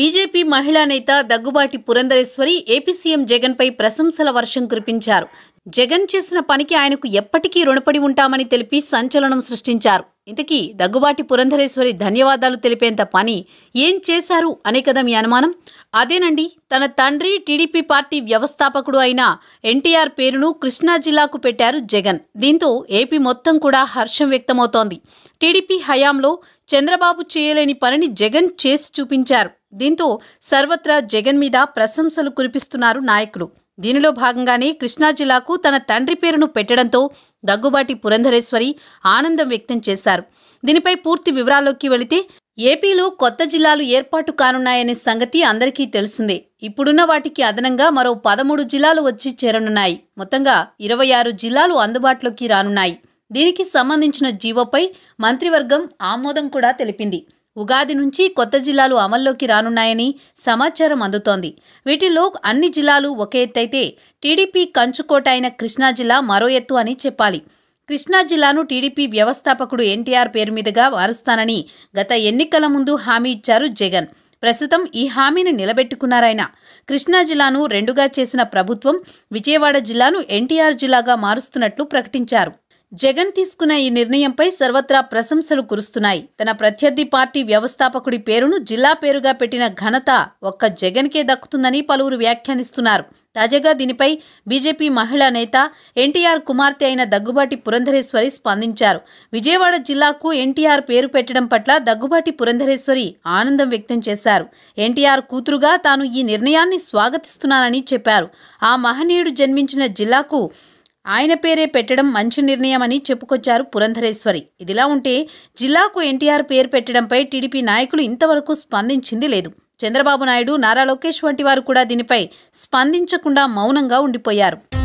BJP మహిళా నేత Daggubati Purandeswari AP CM జగన్పై ప్రశంసల వర్షం కురిపించారు జగన్ చేసిన పనికి ఆయనకు ఎప్పటికీ రుణపడి ఉంటామని తెలిపి సంచలనం సృష్టించారు ఇంతకీ దగ్గుబాటి పురంధరేశ్వరి ధన్యవాదాలు తెలిపేంత పని ఏం చేశారు అనే కదా మీ అనుమానం అదేనండి తన తండ్రి టీడీపీ పార్టీ వ్యవస్థాపకుడు అయిన ఎన్టీఆర్ పేరును కృష్ణా జిల్లాకు పెట్టారు జగన్ దీంతో ఏపీ మొత్తం కూడా హర్షం వ్యక్తమవుతోంది టీడీపీ హయాంలో చంద్రబాబు చేయలేని పనిని జగన్ చేసి చూపించారు దీంతో సర్వత్రా జగన్ మీద ప్రశంసలు కురిపిస్తున్నారు నాయకులు దీనిలో భాగంగానే కృష్ణా జిల్లాకు తన తండ్రి పేరును పెట్టడంతో దగ్గుబాటి పురంధరేశ్వరి ఆనందం వ్యక్తం చేశారు దీనిపై పూర్తి వివరాల్లోకి వెళితే ఏపీలో కొత్త జిల్లాలు ఏర్పాటు కానున్నాయనే సంగతి అందరికీ తెలిసిందే ఇప్పుడున్న వాటికి అదనంగా మరో పదమూడు జిల్లాలు వచ్చి చేరనున్నాయి మొత్తంగా ఇరవై ఆరు జిల్లాలు అందుబాటులోకి రానున్నాయి దీనికి సంబంధించిన జీవోపై మంత్రివర్గం ఆమోదం కూడా తెలిపింది ఉగాది నుంచి కొత్త జిల్లాలు అమల్లోకి రానున్నాయని సమాచారం అందుతోంది వీటిలో అన్ని జిల్లాలు ఒకే ఎత్తైతే టీడీపీ కంచుకోట అయిన కృష్ణా జిల్లా మరో ఎత్తు అని చెప్పాలి కృష్ణా జిల్లాను టీడీపీ వ్యవస్థాపకుడు ఎన్టీఆర్ పేరు మీదుగా మారుస్తానని గత ఎన్నికల ముందు హామీ ఇచ్చారు జగన్ ప్రస్తుతం ఈ హామీని నిలబెట్టుకున్నారాయన కృష్ణా జిల్లాను రెండుగా చేసిన ప్రభుత్వం విజయవాడ జిల్లాను ఎన్టీఆర్ జిల్లాగా మారుస్తున్నట్లు ప్రకటించారు జగన్ తీసుకున్న ఈ నిర్ణయంపై సర్వత్రా ప్రశంసలు కురుస్తున్నాయి తన ప్రత్యర్థి పార్టీ వ్యవస్థాపకుడి పేరును జిల్లా పేరుగా పెట్టిన ఘనత ఒక్క జగన్కే దక్కుతుందని పలువురు వ్యాఖ్యానిస్తున్నారు తాజాగా దీనిపై బీజేపీ మహిళా నేత ఎన్టీఆర్ కుమార్తె అయిన దగ్గుబాటి పురంధరేశ్వరి స్పందించారు విజయవాడ జిల్లాకు ఎన్టీఆర్ పేరు పెట్టడం పట్ల దగ్గుబాటి పురంధరేశ్వరి ఆనందం వ్యక్తం చేశారు ఎన్టీఆర్ కూతురుగా తాను ఈ నిర్ణయాన్ని స్వాగతిస్తున్నానని చెప్పారు ఆ మహనీయుడు జన్మించిన జిల్లాకు ఆయన పేరే పెట్టడం మంచి నిర్ణయమని చెప్పుకొచ్చారు పురంధరేశ్వరి ఇదిలా ఉంటే జిల్లాకు ఎన్టీఆర్ పేరు పెట్టడంపై టీడీపీ నాయకులు ఇంతవరకు స్పందించింది లేదు చంద్రబాబు నాయుడు నారా లోకేష్ వంటి వారు కూడా దీనిపై స్పందించకుండా మౌనంగా ఉండిపోయారు